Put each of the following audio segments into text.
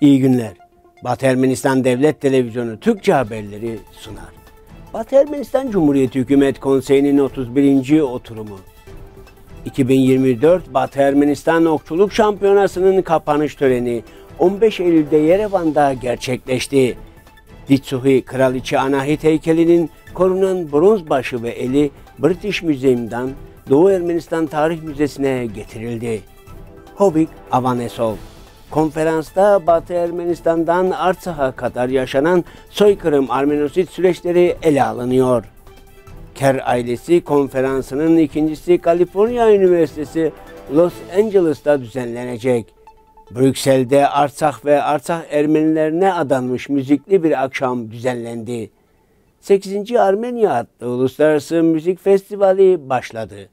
İyi günler. Batı Ermenistan Devlet Televizyonu Türkçe haberleri sunar. Batı Ermenistan Cumhuriyeti Hükümet Konseyi'nin 31. oturumu 2024 Batı Ermenistan Okçuluk Şampiyonası'nın kapanış töreni 15 Eylül'de Yerevan'da gerçekleşti. Ditsuhi Kraliçe Anahit heykelinin korunan bronz başı ve eli British Museum'dan Doğu Ermenistan Tarih Müzesi'ne getirildi. Hobik Avanesov Konferansta Batı Ermenistan'dan Artsakh'a kadar yaşanan soykırım Armenosit süreçleri ele alınıyor. Kerr ailesi konferansının ikincisi Kaliforniya Üniversitesi Los Angeles'ta düzenlenecek. Brüksel'de Artsakh ve Artsakh Ermenilerine adanmış müzikli bir akşam düzenlendi. 8. Armenya adlı Uluslararası Müzik Festivali başladı.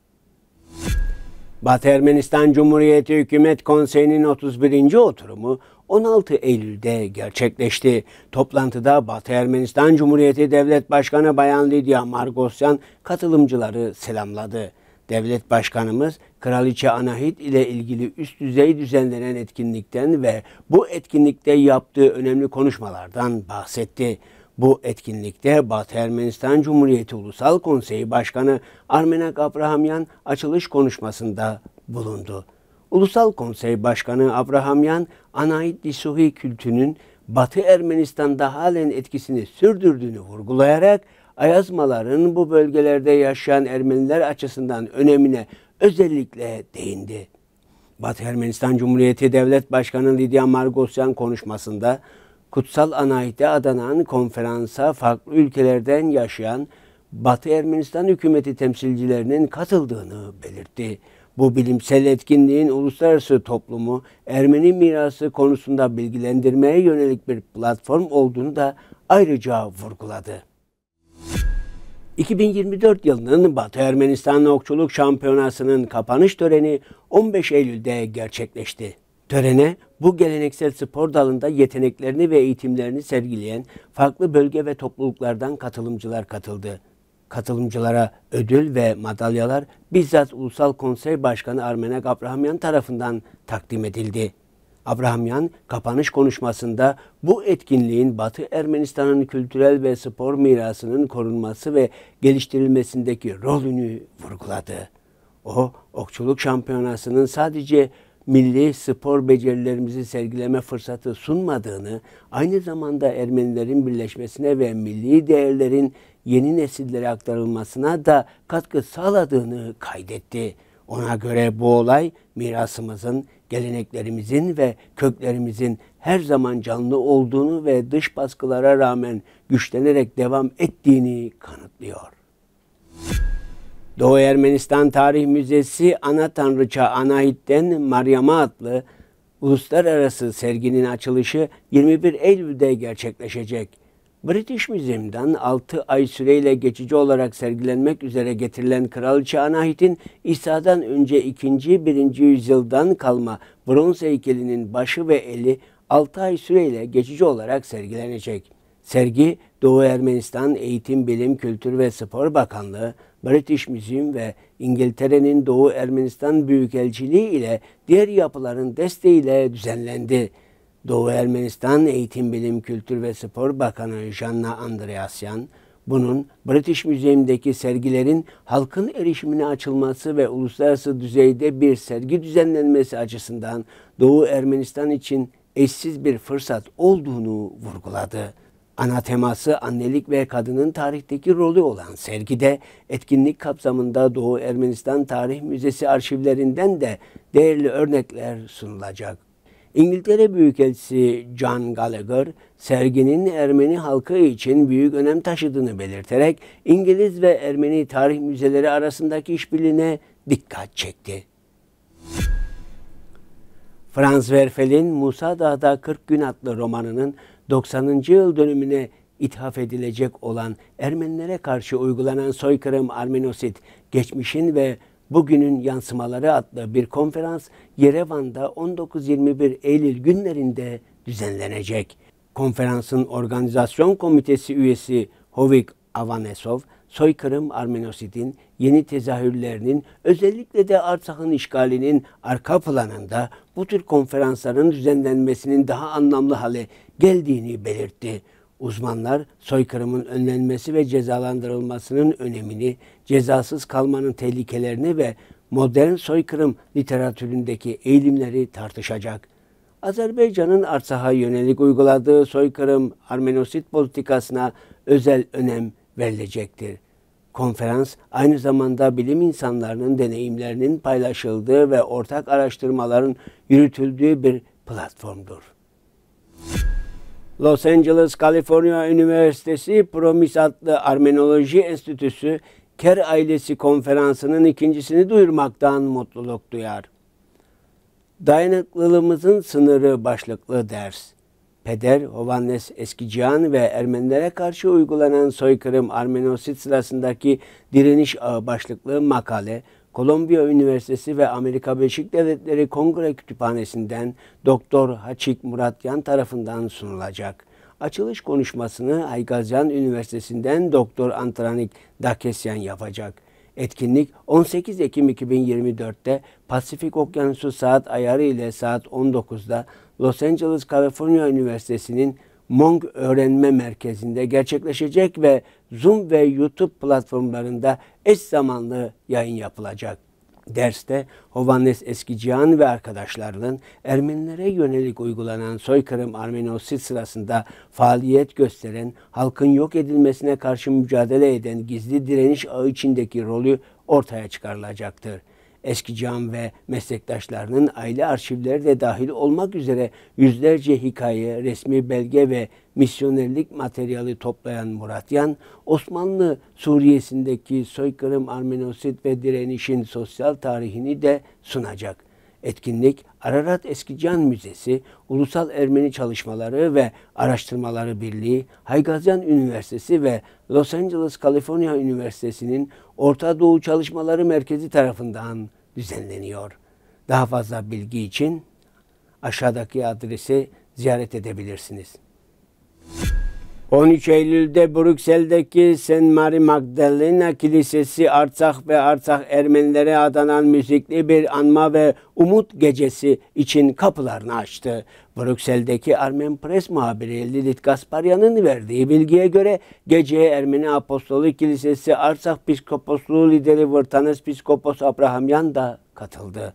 Batı Ermenistan Cumhuriyeti Hükümet Konseyi'nin 31. oturumu 16 Eylül'de gerçekleşti. Toplantıda Batı Ermenistan Cumhuriyeti Devlet Başkanı Bayan Lidya Margosyan katılımcıları selamladı. Devlet Başkanımız Kraliçe Anahit ile ilgili üst düzey düzenlenen etkinlikten ve bu etkinlikte yaptığı önemli konuşmalardan bahsetti. Bu etkinlikte Batı Ermenistan Cumhuriyeti Ulusal Konseyi Başkanı Armenak Abrahamyan açılış konuşmasında bulundu. Ulusal Konsey Başkanı Abrahamyan, Anait Disuhi kültünün Batı Ermenistan'da halen etkisini sürdürdüğünü vurgulayarak, ayazmaların bu bölgelerde yaşayan Ermeniler açısından önemine özellikle değindi. Batı Ermenistan Cumhuriyeti Devlet Başkanı Lidya Margosyan konuşmasında Kutsal Anahit'e adanan konferansa farklı ülkelerden yaşayan Batı Ermenistan hükümeti temsilcilerinin katıldığını belirtti. Bu bilimsel etkinliğin uluslararası toplumu Ermeni mirası konusunda bilgilendirmeye yönelik bir platform olduğunu da ayrıca vurguladı. 2024 yılının Batı Ermenistan Okçuluk Şampiyonası'nın kapanış töreni 15 Eylül'de gerçekleşti. Törene bu geleneksel spor dalında yeteneklerini ve eğitimlerini sergileyen farklı bölge ve topluluklardan katılımcılar katıldı. Katılımcılara ödül ve madalyalar bizzat Ulusal Konsey Başkanı Armenak Abrahamyan tarafından takdim edildi. Abrahamyan kapanış konuşmasında bu etkinliğin Batı Ermenistan'ın kültürel ve spor mirasının korunması ve geliştirilmesindeki rolünü vurguladı. O, okçuluk şampiyonasının sadece milli spor becerilerimizi sergileme fırsatı sunmadığını, aynı zamanda Ermenilerin birleşmesine ve milli değerlerin yeni nesillere aktarılmasına da katkı sağladığını kaydetti. Ona göre bu olay mirasımızın, geleneklerimizin ve köklerimizin her zaman canlı olduğunu ve dış baskılara rağmen güçlenerek devam ettiğini kanıtlıyor. Doğu Ermenistan Tarih Müzesi ana tanrıça Anahit'ten Maryam'a adlı uluslararası serginin açılışı 21 Eylül'de gerçekleşecek. British Museum'dan 6 ay süreyle geçici olarak sergilenmek üzere getirilen Kraliçe Anahit'in İsa'dan önce 2. 1. yüzyıldan kalma bronz heykelinin başı ve eli 6 ay süreyle geçici olarak sergilenecek. Sergi Doğu Ermenistan Eğitim, Bilim, Kültür ve Spor Bakanlığı, British Museum ve İngiltere'nin Doğu Ermenistan Büyükelçiliği ile diğer yapıların desteğiyle düzenlendi. Doğu Ermenistan Eğitim, Bilim, Kültür ve Spor Bakanı Janna Andreasyan, bunun British Museum'deki sergilerin halkın erişimine açılması ve uluslararası düzeyde bir sergi düzenlenmesi açısından Doğu Ermenistan için eşsiz bir fırsat olduğunu vurguladı ana teması annelik ve kadının tarihteki rolü olan sergide etkinlik kapsamında Doğu Ermenistan Tarih Müzesi arşivlerinden de değerli örnekler sunulacak. İngiltere Büyükelçisi John Gallagher, serginin Ermeni halkı için büyük önem taşıdığını belirterek İngiliz ve Ermeni tarih müzeleri arasındaki işbirliğine dikkat çekti. Franz Werfel'in Musa Dağ'da 40 Gün adlı romanının 90. yıl dönümüne ithaf edilecek olan Ermenilere karşı uygulanan soykırım Armenosit, geçmişin ve bugünün yansımaları adlı bir konferans Yerevan'da 19-21 Eylül günlerinde düzenlenecek. Konferansın organizasyon komitesi üyesi Hovik Avanesov, soykırım Armenosid'in yeni tezahürlerinin özellikle de Artsakh'ın işgalinin arka planında bu tür konferansların düzenlenmesinin daha anlamlı hale geldiğini belirtti. Uzmanlar soykırımın önlenmesi ve cezalandırılmasının önemini, cezasız kalmanın tehlikelerini ve modern soykırım literatüründeki eğilimleri tartışacak. Azerbaycan'ın Arsaha yönelik uyguladığı soykırım Armenosit politikasına özel önem verilecektir. Konferans aynı zamanda bilim insanlarının deneyimlerinin paylaşıldığı ve ortak araştırmaların yürütüldüğü bir platformdur. Los Angeles, Kaliforniya Üniversitesi Promis adlı Armenoloji Enstitüsü Ker Ailesi Konferansı'nın ikincisini duyurmaktan mutluluk duyar. Dayanıklılığımızın sınırı başlıklı ders. Peder Hovannes Eskicihan ve Ermenilere karşı uygulanan soykırım Armenosit sırasındaki direniş ağı başlıklı makale, Kolombiya Üniversitesi ve Amerika Birleşik Devletleri Kongre Kütüphanesi'nden Doktor Haçik Muratyan tarafından sunulacak. Açılış konuşmasını Aygazyan Üniversitesi'nden Doktor Antranik Dakesyan yapacak. Etkinlik 18 Ekim 2024'te Pasifik Okyanusu saat ayarı ile saat 19'da Los Angeles Kaliforniya Üniversitesi'nin Mong Öğrenme Merkezi'nde gerçekleşecek ve Zoom ve YouTube platformlarında eş zamanlı yayın yapılacak derste Hovannes Eskicihan ve arkadaşlarının Ermenilere yönelik uygulanan soykırım Armenosit sırasında faaliyet gösteren, halkın yok edilmesine karşı mücadele eden gizli direniş ağı içindeki rolü ortaya çıkarılacaktır eski cam ve meslektaşlarının aile arşivleri de dahil olmak üzere yüzlerce hikaye, resmi belge ve misyonerlik materyali toplayan Muratyan, Osmanlı Suriyesi'ndeki soykırım, Armenosit ve direnişin sosyal tarihini de sunacak. Etkinlik Ararat Eski Can Müzesi, Ulusal Ermeni Çalışmaları ve Araştırmaları Birliği, Haygazyan Üniversitesi ve Los Angeles Kaliforniya Üniversitesi'nin Orta Doğu Çalışmaları Merkezi tarafından düzenleniyor. Daha fazla bilgi için aşağıdaki adresi ziyaret edebilirsiniz. 13 Eylül'de Brüksel'deki Sen Mari Magdalena Kilisesi Arçak ve Arçak Ermenilere adanan müzikli bir anma ve umut gecesi için kapılarını açtı. Brüksel'deki Armen Press muhabiri Lilith Gasparyan'ın verdiği bilgiye göre geceye Ermeni Apostolik Kilisesi Arçak Piskoposluğu lideri Vırtanes Piskopos Abrahamyan da katıldı.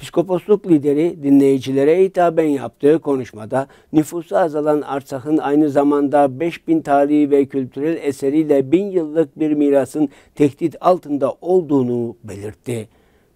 Psikoposluk lideri dinleyicilere hitaben yaptığı konuşmada nüfusu azalan Arsak'ın aynı zamanda 5000 tarihi ve kültürel eseriyle bin yıllık bir mirasın tehdit altında olduğunu belirtti.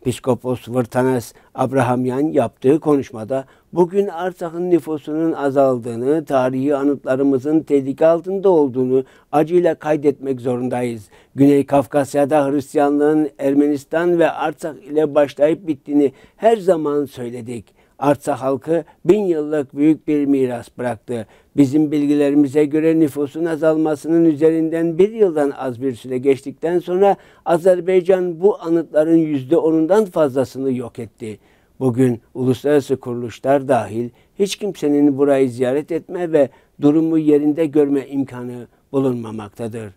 Piskopos Vırtanas Abrahamyan yaptığı konuşmada bugün Arsak'ın nüfusunun azaldığını, tarihi anıtlarımızın tehlike altında olduğunu acıyla kaydetmek zorundayız. Güney Kafkasya'da Hristiyanlığın Ermenistan ve Arsak ile başlayıp bittiğini her zaman söyledik. Artsa halkı bin yıllık büyük bir miras bıraktı. Bizim bilgilerimize göre nüfusun azalmasının üzerinden bir yıldan az bir süre geçtikten sonra Azerbaycan bu anıtların yüzde onundan fazlasını yok etti. Bugün uluslararası kuruluşlar dahil hiç kimsenin burayı ziyaret etme ve durumu yerinde görme imkanı bulunmamaktadır.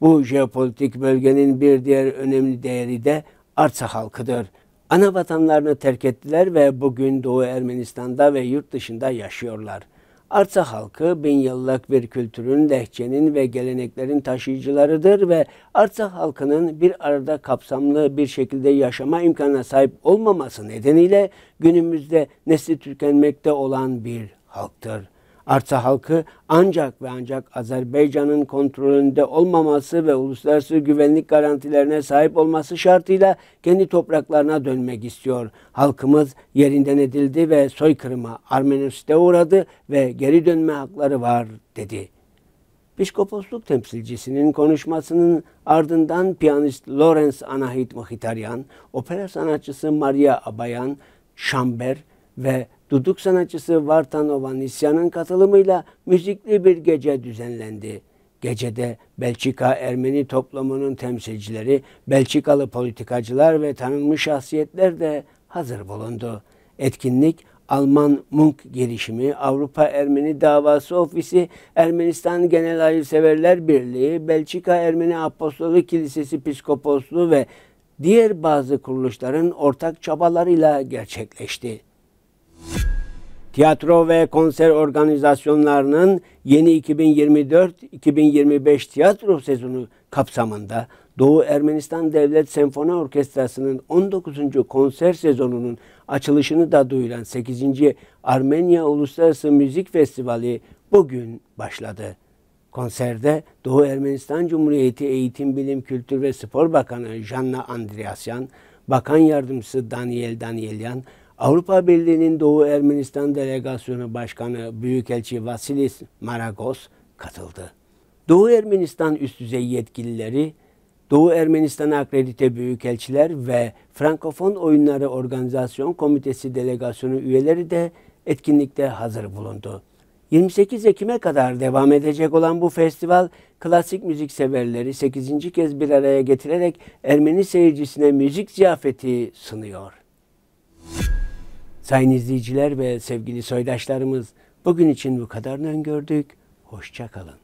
Bu jeopolitik bölgenin bir diğer önemli değeri de Arsa halkıdır ana vatanlarını terk ettiler ve bugün Doğu Ermenistan'da ve yurt dışında yaşıyorlar. Arsa halkı bin yıllık bir kültürün, lehçenin ve geleneklerin taşıyıcılarıdır ve Arsa halkının bir arada kapsamlı bir şekilde yaşama imkanına sahip olmaması nedeniyle günümüzde nesli tükenmekte olan bir halktır. Arsa halkı ancak ve ancak Azerbaycan'ın kontrolünde olmaması ve uluslararası güvenlik garantilerine sahip olması şartıyla kendi topraklarına dönmek istiyor. Halkımız yerinden edildi ve soykırıma, Armenist'e uğradı ve geri dönme hakları var dedi. Piskoposluk temsilcisinin konuşmasının ardından piyanist Lawrence Anahit Mahitaryan, opera sanatçısı Maria Abayan, şamber ve Duduk sanatçısı Vartan Ovan katılımıyla müzikli bir gece düzenlendi. Gecede Belçika Ermeni toplumunun temsilcileri, Belçikalı politikacılar ve tanınmış şahsiyetler de hazır bulundu. Etkinlik Alman Munk girişimi, Avrupa Ermeni Davası Ofisi, Ermenistan Genel Hayırseverler Birliği, Belçika Ermeni Apostolu Kilisesi Piskoposluğu ve diğer bazı kuruluşların ortak çabalarıyla gerçekleşti. Tiyatro ve konser organizasyonlarının yeni 2024-2025 tiyatro sezonu kapsamında Doğu Ermenistan Devlet Senfoni Orkestrası'nın 19. konser sezonunun açılışını da duyuran 8. Armenya Uluslararası Müzik Festivali bugün başladı. Konserde Doğu Ermenistan Cumhuriyeti Eğitim, Bilim, Kültür ve Spor Bakanı Janna Andriasyan, Bakan Yardımcısı Daniel Danielyan, Avrupa Birliği'nin Doğu Ermenistan Delegasyonu Başkanı Büyükelçi Vasilis Marakos katıldı. Doğu Ermenistan üst düzey yetkilileri, Doğu Ermenistan akredite büyükelçiler ve Frankofon Oyunları Organizasyon Komitesi delegasyonu üyeleri de etkinlikte hazır bulundu. 28 Ekim'e kadar devam edecek olan bu festival, klasik müzik severleri 8. kez bir araya getirerek Ermeni seyircisine müzik ziyafeti sunuyor. Sayın izleyiciler ve sevgili soydaşlarımız bugün için bu kadarını öngördük. Hoşça kalın.